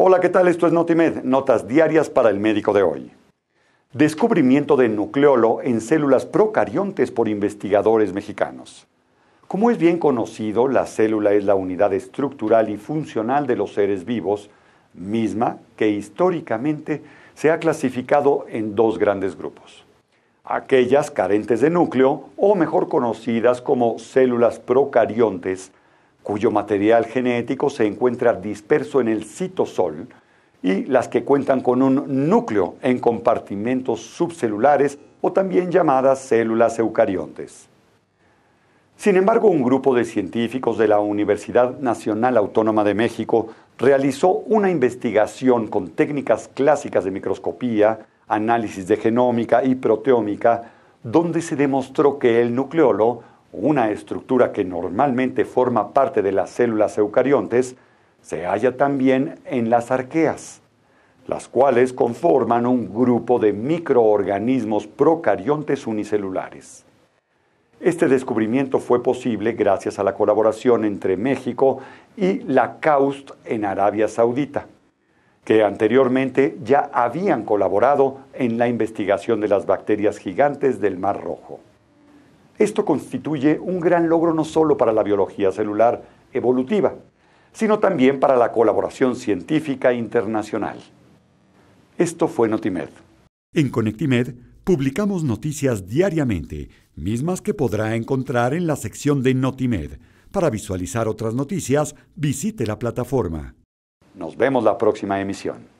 Hola, ¿qué tal? Esto es Notimed, notas diarias para el médico de hoy. Descubrimiento de nucleolo en células procariontes por investigadores mexicanos. Como es bien conocido, la célula es la unidad estructural y funcional de los seres vivos, misma que históricamente se ha clasificado en dos grandes grupos. Aquellas carentes de núcleo o mejor conocidas como células procariontes cuyo material genético se encuentra disperso en el citosol, y las que cuentan con un núcleo en compartimentos subcelulares o también llamadas células eucariontes. Sin embargo, un grupo de científicos de la Universidad Nacional Autónoma de México realizó una investigación con técnicas clásicas de microscopía, análisis de genómica y proteómica, donde se demostró que el nucleolo una estructura que normalmente forma parte de las células eucariontes, se halla también en las arqueas, las cuales conforman un grupo de microorganismos procariontes unicelulares. Este descubrimiento fue posible gracias a la colaboración entre México y la CAUST en Arabia Saudita, que anteriormente ya habían colaborado en la investigación de las bacterias gigantes del Mar Rojo. Esto constituye un gran logro no solo para la biología celular evolutiva, sino también para la colaboración científica internacional. Esto fue Notimed. En Conectimed publicamos noticias diariamente, mismas que podrá encontrar en la sección de Notimed. Para visualizar otras noticias, visite la plataforma. Nos vemos la próxima emisión.